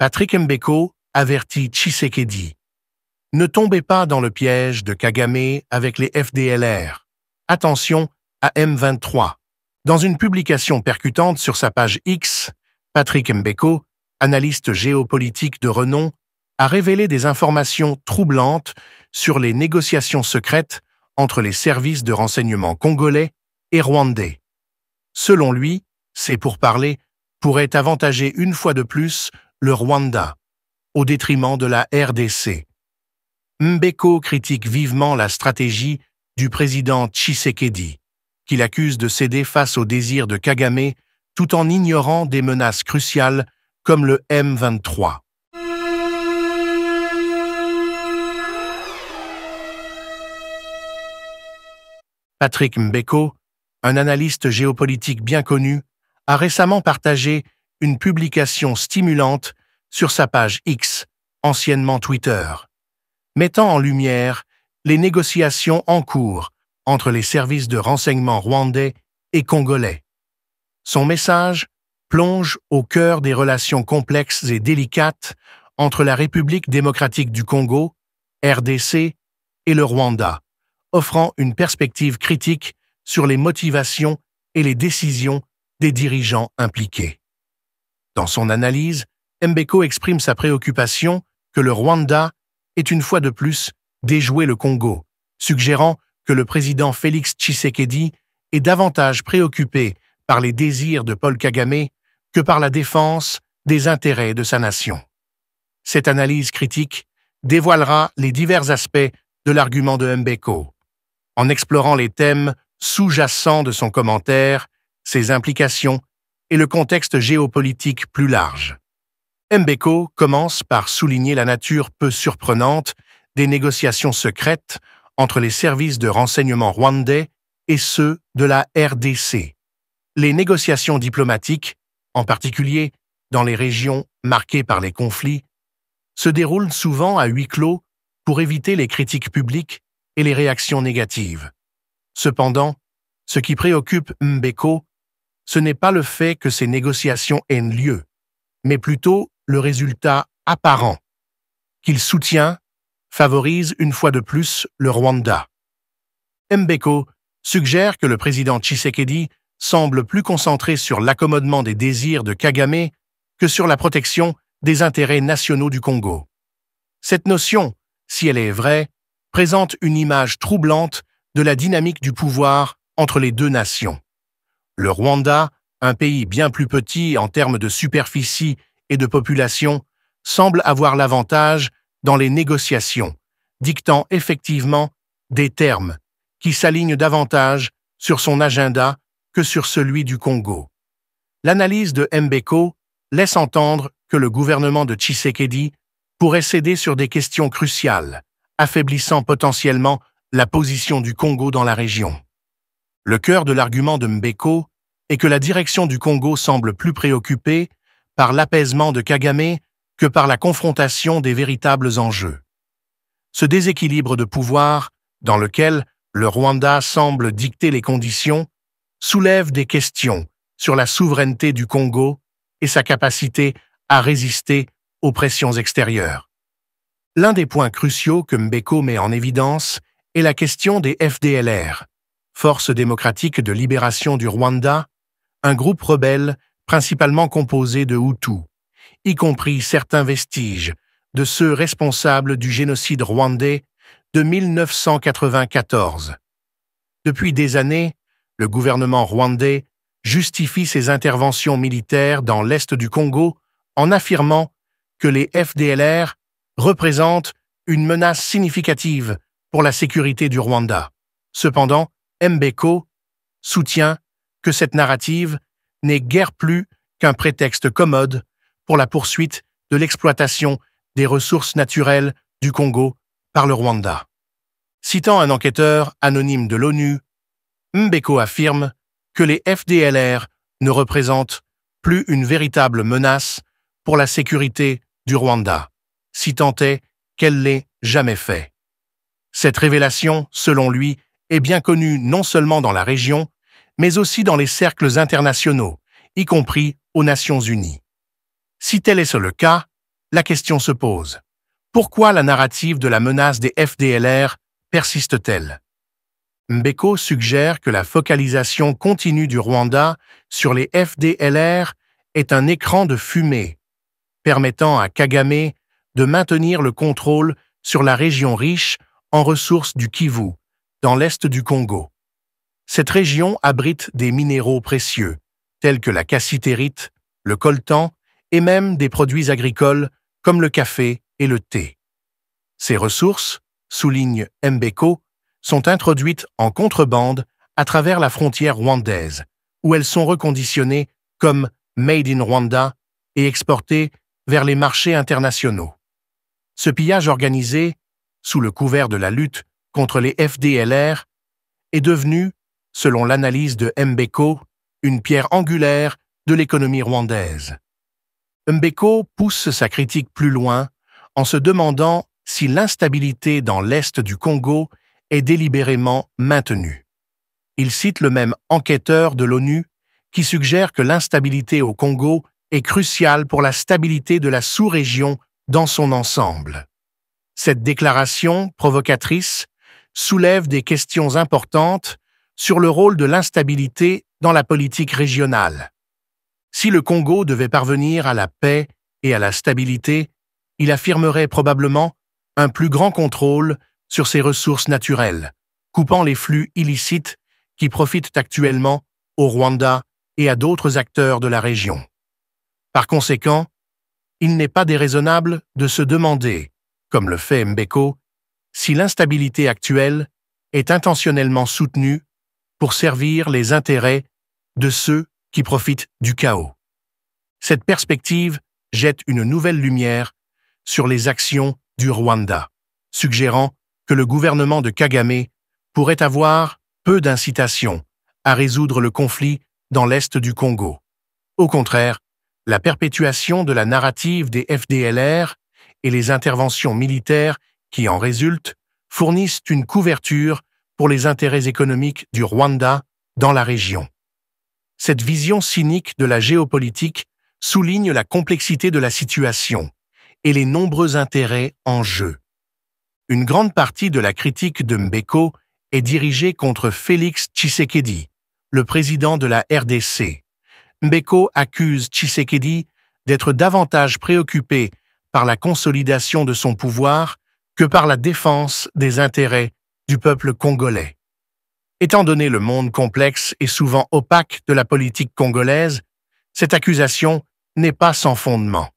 Patrick Mbeko avertit Tshisekedi. Ne tombez pas dans le piège de Kagame avec les FDLR. Attention à M23. Dans une publication percutante sur sa page X, Patrick Mbeko, analyste géopolitique de renom, a révélé des informations troublantes sur les négociations secrètes entre les services de renseignement congolais et rwandais. Selon lui, ces pourparlers pourraient avantager une fois de plus le Rwanda, au détriment de la RDC. Mbeko critique vivement la stratégie du président Tshisekedi, qu'il accuse de céder face aux désirs de Kagame tout en ignorant des menaces cruciales comme le M23. Patrick Mbeko, un analyste géopolitique bien connu, a récemment partagé une publication stimulante sur sa page X, anciennement Twitter, mettant en lumière les négociations en cours entre les services de renseignement rwandais et congolais. Son message plonge au cœur des relations complexes et délicates entre la République démocratique du Congo, RDC, et le Rwanda, offrant une perspective critique sur les motivations et les décisions des dirigeants impliqués. Dans son analyse, Mbeko exprime sa préoccupation que le Rwanda est une fois de plus déjoué le Congo, suggérant que le président Félix Tshisekedi est davantage préoccupé par les désirs de Paul Kagame que par la défense des intérêts de sa nation. Cette analyse critique dévoilera les divers aspects de l'argument de Mbeko. En explorant les thèmes sous-jacents de son commentaire, ses implications et le contexte géopolitique plus large. Mbeko commence par souligner la nature peu surprenante des négociations secrètes entre les services de renseignement rwandais et ceux de la RDC. Les négociations diplomatiques, en particulier dans les régions marquées par les conflits, se déroulent souvent à huis clos pour éviter les critiques publiques et les réactions négatives. Cependant, ce qui préoccupe Mbeko ce n'est pas le fait que ces négociations aient lieu, mais plutôt le résultat apparent qu'il soutient favorise une fois de plus le Rwanda. Mbeko suggère que le président Tshisekedi semble plus concentré sur l'accommodement des désirs de Kagame que sur la protection des intérêts nationaux du Congo. Cette notion, si elle est vraie, présente une image troublante de la dynamique du pouvoir entre les deux nations. Le Rwanda, un pays bien plus petit en termes de superficie et de population, semble avoir l'avantage dans les négociations, dictant effectivement des termes qui s'alignent davantage sur son agenda que sur celui du Congo. L'analyse de Mbeko laisse entendre que le gouvernement de Tshisekedi pourrait céder sur des questions cruciales, affaiblissant potentiellement la position du Congo dans la région. Le cœur de l'argument de Mbeko est que la direction du Congo semble plus préoccupée par l'apaisement de Kagame que par la confrontation des véritables enjeux. Ce déséquilibre de pouvoir, dans lequel le Rwanda semble dicter les conditions, soulève des questions sur la souveraineté du Congo et sa capacité à résister aux pressions extérieures. L'un des points cruciaux que Mbeko met en évidence est la question des FDLR, Force démocratique de libération du Rwanda, un groupe rebelle principalement composé de Hutus, y compris certains vestiges de ceux responsables du génocide rwandais de 1994. Depuis des années, le gouvernement rwandais justifie ses interventions militaires dans l'Est du Congo en affirmant que les FDLR représentent une menace significative pour la sécurité du Rwanda. Cependant, Mbeko soutient que cette narrative n'est guère plus qu'un prétexte commode pour la poursuite de l'exploitation des ressources naturelles du Congo par le Rwanda. Citant un enquêteur anonyme de l'ONU, Mbeko affirme que les FDLR ne représentent plus une véritable menace pour la sécurité du Rwanda, si tant est qu'elle l'ait jamais fait. Cette révélation, selon lui, est bien connu non seulement dans la région, mais aussi dans les cercles internationaux, y compris aux Nations Unies. Si tel est le cas, la question se pose. Pourquoi la narrative de la menace des FDLR persiste-t-elle Mbeko suggère que la focalisation continue du Rwanda sur les FDLR est un écran de fumée, permettant à Kagame de maintenir le contrôle sur la région riche en ressources du Kivu, dans l'est du Congo. Cette région abrite des minéraux précieux, tels que la cassitérite, le coltan et même des produits agricoles comme le café et le thé. Ces ressources, souligne Mbeko, sont introduites en contrebande à travers la frontière rwandaise, où elles sont reconditionnées comme Made in Rwanda et exportées vers les marchés internationaux. Ce pillage organisé, sous le couvert de la lutte contre les FDLR est devenue, selon l'analyse de Mbeko, une pierre angulaire de l'économie rwandaise. Mbeko pousse sa critique plus loin en se demandant si l'instabilité dans l'Est du Congo est délibérément maintenue. Il cite le même enquêteur de l'ONU qui suggère que l'instabilité au Congo est cruciale pour la stabilité de la sous-région dans son ensemble. Cette déclaration provocatrice soulève des questions importantes sur le rôle de l'instabilité dans la politique régionale. Si le Congo devait parvenir à la paix et à la stabilité, il affirmerait probablement un plus grand contrôle sur ses ressources naturelles, coupant les flux illicites qui profitent actuellement au Rwanda et à d'autres acteurs de la région. Par conséquent, il n'est pas déraisonnable de se demander, comme le fait Mbeko, si l'instabilité actuelle est intentionnellement soutenue pour servir les intérêts de ceux qui profitent du chaos. Cette perspective jette une nouvelle lumière sur les actions du Rwanda, suggérant que le gouvernement de Kagame pourrait avoir peu d'incitation à résoudre le conflit dans l'Est du Congo. Au contraire, la perpétuation de la narrative des FDLR et les interventions militaires qui en résulte, fournissent une couverture pour les intérêts économiques du Rwanda dans la région. Cette vision cynique de la géopolitique souligne la complexité de la situation et les nombreux intérêts en jeu. Une grande partie de la critique de Mbeko est dirigée contre Félix Tshisekedi, le président de la RDC. Mbeko accuse Tshisekedi d'être davantage préoccupé par la consolidation de son pouvoir que par la défense des intérêts du peuple congolais. Étant donné le monde complexe et souvent opaque de la politique congolaise, cette accusation n'est pas sans fondement.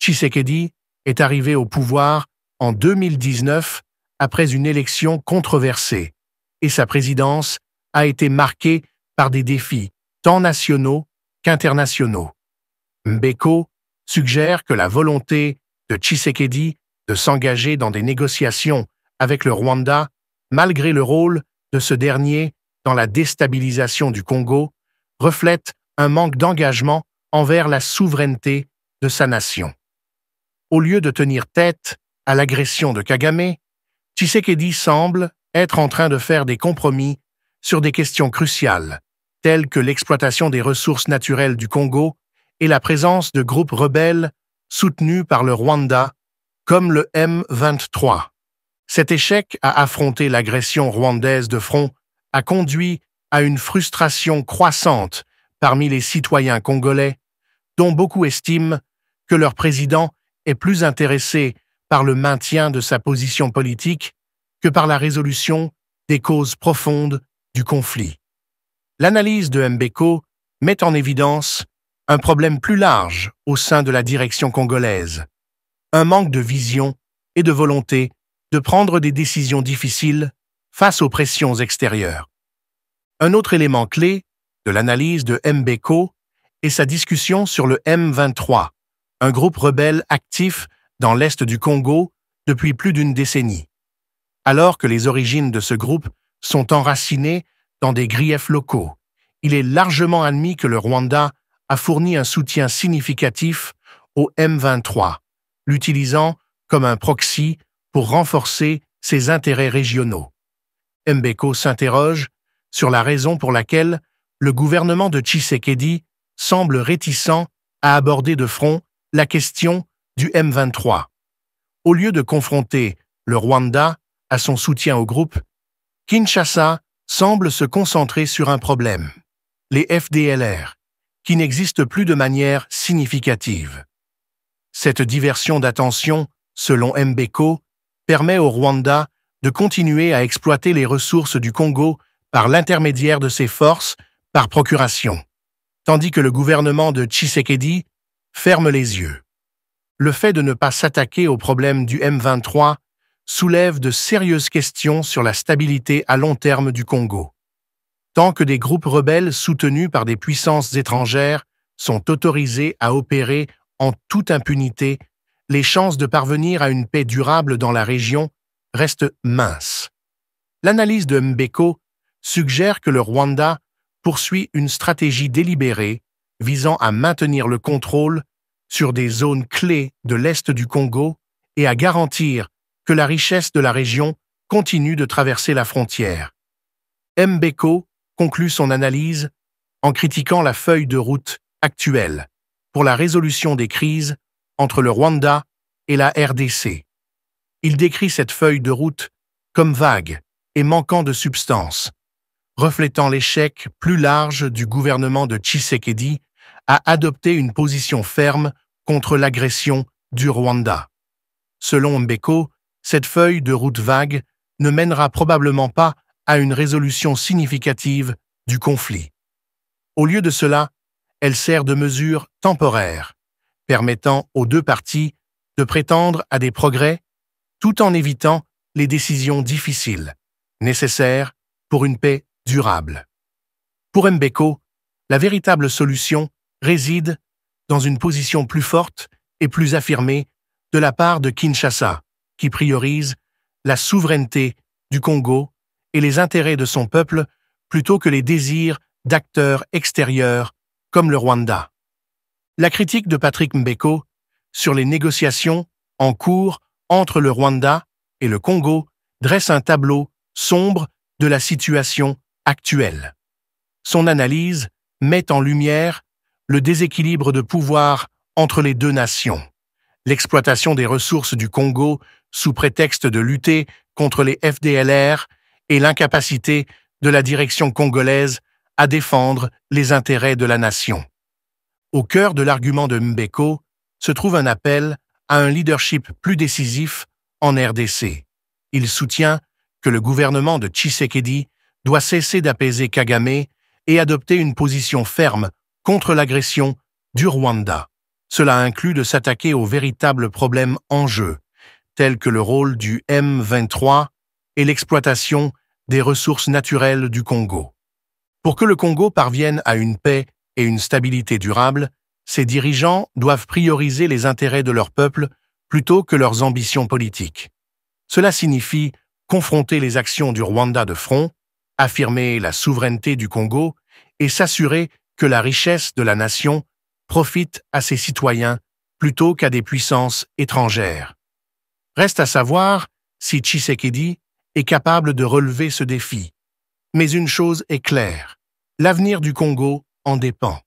Tshisekedi est arrivé au pouvoir en 2019 après une élection controversée, et sa présidence a été marquée par des défis tant nationaux qu'internationaux. Mbeko suggère que la volonté de Tshisekedi de s'engager dans des négociations avec le Rwanda, malgré le rôle de ce dernier dans la déstabilisation du Congo, reflète un manque d'engagement envers la souveraineté de sa nation. Au lieu de tenir tête à l'agression de Kagame, Tshisekedi semble être en train de faire des compromis sur des questions cruciales, telles que l'exploitation des ressources naturelles du Congo et la présence de groupes rebelles soutenus par le Rwanda comme le M23. Cet échec à affronter l'agression rwandaise de front a conduit à une frustration croissante parmi les citoyens congolais, dont beaucoup estiment que leur président est plus intéressé par le maintien de sa position politique que par la résolution des causes profondes du conflit. L'analyse de Mbeko met en évidence un problème plus large au sein de la direction congolaise, un manque de vision et de volonté de prendre des décisions difficiles face aux pressions extérieures. Un autre élément clé de l'analyse de Mbeko est sa discussion sur le M23, un groupe rebelle actif dans l'est du Congo depuis plus d'une décennie. Alors que les origines de ce groupe sont enracinées dans des griefs locaux, il est largement admis que le Rwanda a fourni un soutien significatif au M23 l'utilisant comme un proxy pour renforcer ses intérêts régionaux. Mbeko s'interroge sur la raison pour laquelle le gouvernement de Tshisekedi semble réticent à aborder de front la question du M23. Au lieu de confronter le Rwanda à son soutien au groupe, Kinshasa semble se concentrer sur un problème, les FDLR, qui n'existent plus de manière significative. Cette diversion d'attention, selon Mbeko, permet au Rwanda de continuer à exploiter les ressources du Congo par l'intermédiaire de ses forces, par procuration, tandis que le gouvernement de Tshisekedi ferme les yeux. Le fait de ne pas s'attaquer au problème du M23 soulève de sérieuses questions sur la stabilité à long terme du Congo. Tant que des groupes rebelles soutenus par des puissances étrangères sont autorisés à opérer en toute impunité, les chances de parvenir à une paix durable dans la région restent minces. L'analyse de Mbeko suggère que le Rwanda poursuit une stratégie délibérée visant à maintenir le contrôle sur des zones clés de l'Est du Congo et à garantir que la richesse de la région continue de traverser la frontière. Mbeko conclut son analyse en critiquant la feuille de route actuelle la résolution des crises entre le Rwanda et la RDC. Il décrit cette feuille de route comme vague et manquant de substance, reflétant l'échec plus large du gouvernement de Tshisekedi à adopter une position ferme contre l'agression du Rwanda. Selon Mbeko, cette feuille de route vague ne mènera probablement pas à une résolution significative du conflit. Au lieu de cela, elle sert de mesure temporaire, permettant aux deux parties de prétendre à des progrès tout en évitant les décisions difficiles, nécessaires pour une paix durable. Pour Mbeko, la véritable solution réside dans une position plus forte et plus affirmée de la part de Kinshasa, qui priorise la souveraineté du Congo et les intérêts de son peuple plutôt que les désirs d'acteurs extérieurs comme le Rwanda. La critique de Patrick Mbeko sur les négociations en cours entre le Rwanda et le Congo dresse un tableau sombre de la situation actuelle. Son analyse met en lumière le déséquilibre de pouvoir entre les deux nations, l'exploitation des ressources du Congo sous prétexte de lutter contre les FDLR et l'incapacité de la direction congolaise à défendre les intérêts de la nation. Au cœur de l'argument de Mbeko se trouve un appel à un leadership plus décisif en RDC. Il soutient que le gouvernement de Tshisekedi doit cesser d'apaiser Kagame et adopter une position ferme contre l'agression du Rwanda. Cela inclut de s'attaquer aux véritables problèmes en jeu, tels que le rôle du M23 et l'exploitation des ressources naturelles du Congo. Pour que le Congo parvienne à une paix et une stabilité durables, ses dirigeants doivent prioriser les intérêts de leur peuple plutôt que leurs ambitions politiques. Cela signifie confronter les actions du Rwanda de front, affirmer la souveraineté du Congo et s'assurer que la richesse de la nation profite à ses citoyens plutôt qu'à des puissances étrangères. Reste à savoir si Tshisekedi est capable de relever ce défi, mais une chose est claire, l'avenir du Congo en dépend.